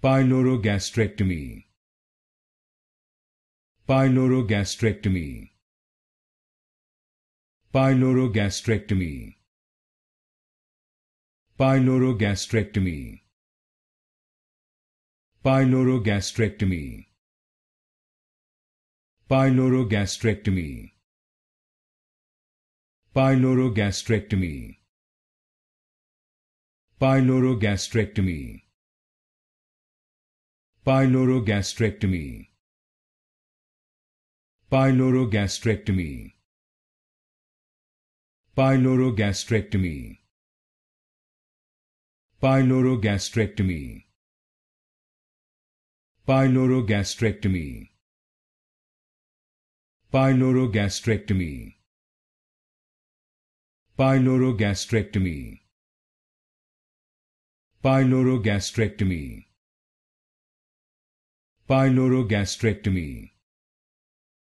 pylorogastrectomy pylorogastrectomy pylorogastrectomy pylorogastrectomy pylorogastrectomy pylorogastrectomy pylorogastrectomy pylorogastrectomy Pylorogastrectomy. Pylorogastrectomy. Pylorogastrectomy. Pylorogastrectomy. Pylorogastrectomy. Pylorogastrectomy. Pylorogastrectomy. Pylorogastrectomy gastrectomy